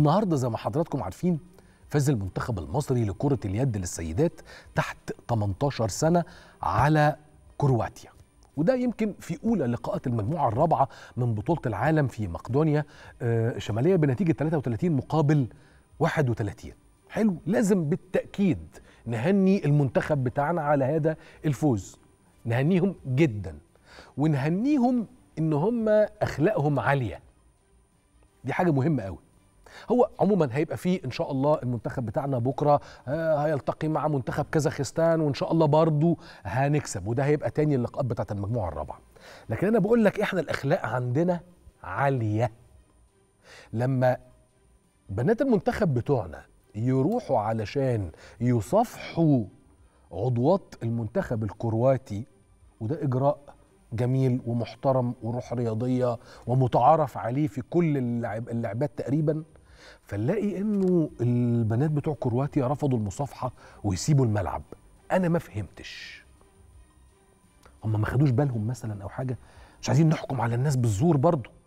النهارده زي ما حضراتكم عارفين فاز المنتخب المصري لكرة اليد للسيدات تحت 18 سنة على كرواتيا وده يمكن في أولى لقاءات المجموعة الرابعة من بطولة العالم في مقدونيا الشمالية آه، بنتيجة 33 مقابل 31 حلو لازم بالتأكيد نهني المنتخب بتاعنا على هذا الفوز نهنيهم جدا ونهنيهم ان هم اخلاقهم عاليه دي حاجه مهمه قوي هو عموما هيبقى فيه ان شاء الله المنتخب بتاعنا بكره آه، هيلتقي مع منتخب كازاخستان وان شاء الله برضو هنكسب وده هيبقى تاني اللقاءات بتاعت المجموعه الرابعه لكن انا بقول لك احنا الاخلاق عندنا عاليه لما بنات المنتخب بتوعنا يروحوا علشان يصافحوا عضوات المنتخب الكرواتي وده اجراء جميل ومحترم وروح رياضيه ومتعارف عليه في كل اللعب اللعبات تقريبا فنلاقي انه البنات بتوع كرواتيا رفضوا المصافحه ويسيبوا الملعب انا ما فهمتش هم ما خدوش بالهم مثلا او حاجه مش عايزين نحكم على الناس بالزور برضه